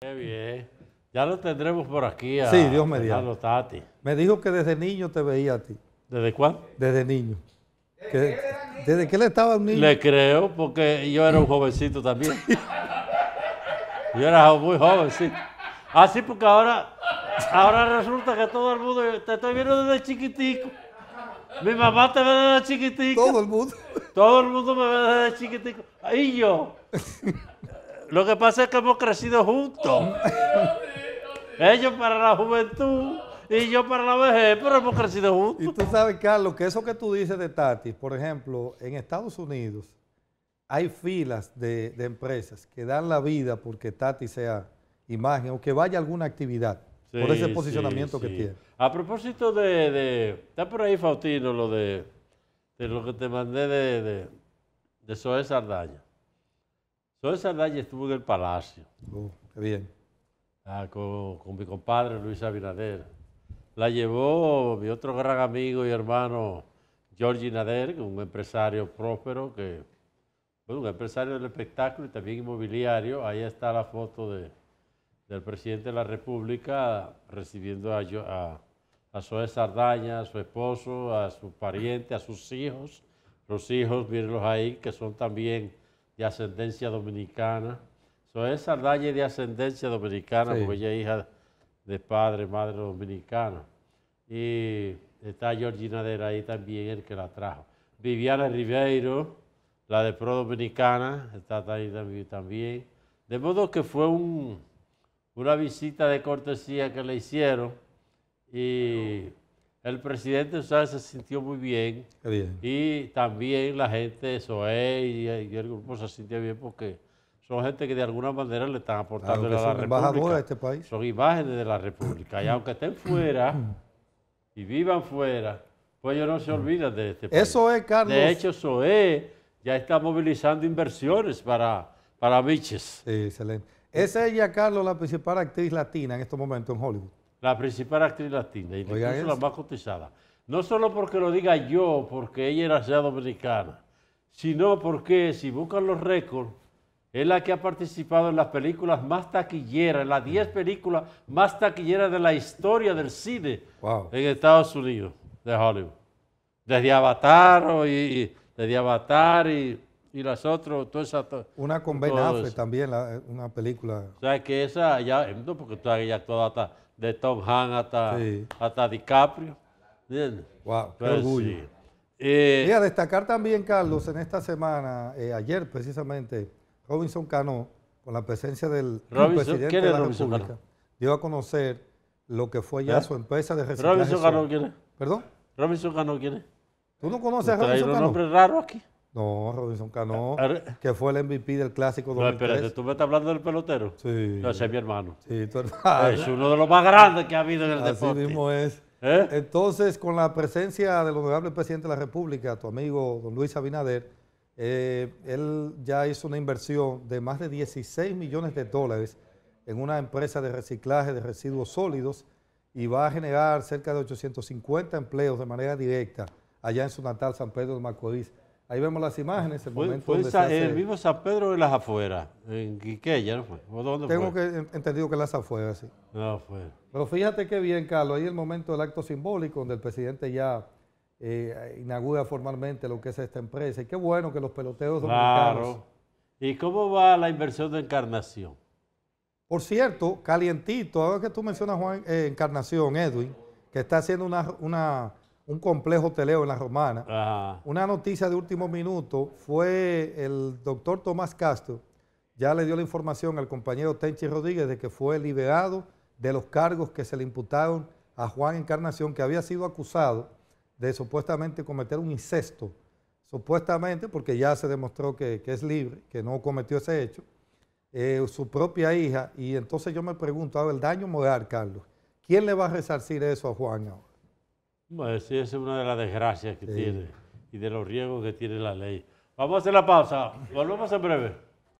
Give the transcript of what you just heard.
Qué bien. Ya lo tendremos por aquí a sí, Dios me a ti. Me dijo que desde niño te veía a ti. ¿Desde cuándo? Desde niño. ¿Desde que, le estaba el niño? Le creo, porque yo era un jovencito también. yo era muy joven, ah, sí. Así porque ahora, ahora resulta que todo el mundo, te estoy viendo desde chiquitico. Mi mamá te ve desde chiquitico. Todo el mundo. Todo el mundo me ve desde chiquitico. Y yo. Lo que pasa es que hemos crecido juntos. Ellos para la juventud y yo para la vejez, pero hemos crecido juntos. Y tú sabes, Carlos, que eso que tú dices de Tati, por ejemplo, en Estados Unidos hay filas de, empresas que dan la vida porque Tati sea imagen o que vaya a alguna actividad por ese posicionamiento que tiene. A propósito de, Está por ahí, Faustino, lo de, lo que te mandé de, de, de Sardaña. Soy Sardaña estuvo en el Palacio. ¡Oh, qué bien. Ah, con, mi compadre Luis Abinader. La llevó mi otro gran amigo y hermano, George Nader, un empresario próspero, que bueno, un empresario del espectáculo y también inmobiliario. Ahí está la foto de, del presidente de la República recibiendo a, a, Sardaña, a su esposo, a su pariente, a sus hijos. Los hijos, mirenlos ahí, que son también de ascendencia dominicana. soy Saldaña de ascendencia dominicana, porque ella es hija de padre, madre dominicana. Y está Georgina de ahí también, el que la trajo. Viviana Ribeiro, la de Pro Dominicana, está ahí también. De modo que fue un, una visita de cortesía que le hicieron y el presidente Sáenz se sintió muy bien, y también la gente de SOE y, el grupo se sintió bien porque son gente que de alguna manera le están aportando a la son este país. Son imágenes de la República y aunque estén fuera y vivan fuera, pues ellos no se olvidan de este país. Eso es, Carlos. De hecho, SOE ya está movilizando inversiones para, para Miches. Sí, excelente. es ella, Carlos, la principal actriz latina en estos momentos en Hollywood. La principal actriz latina y incluso la más cotizada. No solo porque lo diga yo, porque ella era ciudad dominicana, sino porque si buscan los récords, es la que ha participado en las películas más taquilleras, en las 10 películas más taquilleras de la historia del cine en Estados Unidos, de Hollywood. Desde Avatar y, Avatar y, las otras, Una con Ben Affleck también, una película. O sea, que esa ya, no porque todavía ella toda está de Tom Hanks hasta, hasta DiCaprio. ¿Entiendes? Wow, qué pues orgullo. Eh, y a destacar también, Carlos, en esta semana, eh, ayer precisamente, Robinson Cano, con la presencia del presidente de la República, dio a conocer lo que fue ya ¿Eh? su empresa de reciclaje. ¿Robinson Cano quiere ¿Perdón? ¿Robinson Cano quiere ¿Tú no conoces a Robinson Cano? un nombre raro aquí. No, Robinson Cano, que fue el MVP del Clásico 2003. No, espérate, ¿tú me estás hablando del pelotero? Sí. ese es mi hermano. Sí, tu hermano. Es uno de los más grandes que ha habido en el deporte. Así mismo es. ¿Eh? Entonces, con la presencia del honorable presidente de la República, tu amigo don Luis Abinader, eh, él ya hizo una inversión de más de 16 millones de dólares en una empresa de reciclaje de residuos sólidos y va a generar cerca de 850 empleos de manera directa allá en su natal San Pedro de Macorís. Ahí vemos las imágenes, el momento donde el mismo eh, San Pedro de las afueras, en ya ¿no fue? ¿O dónde Tengo fue? que entendido que las afueras, sí. No, fue. Pero fíjate qué bien, Carlos, ahí el momento del acto simbólico, donde el presidente ya eh, inaugura formalmente lo que es esta empresa. Y qué bueno que los peloteos claro. ¿Y cómo va la inversión de Encarnación? Por cierto, calientito, ahora que tú mencionas Juan eh, Encarnación, Edwin, que está haciendo una, una un complejo teleo en la Romana. Una noticia de último minuto fue el doctor Tomás Castro, ya le dio la información al compañero Tenchi Rodríguez de que fue liberado de los cargos que se le imputaron a Juan Encarnación, que había sido acusado de supuestamente cometer un incesto, supuestamente porque ya se demostró que, es libre, que no cometió ese hecho, eh, su propia hija, y entonces yo me pregunto, el daño moral, Carlos, ¿quién le va a resarcir eso a Juan ahora? Bueno, Esa es una de las desgracias que tiene y de los riesgos que tiene la ley. Vamos a hacer la pausa. Volvemos en breve.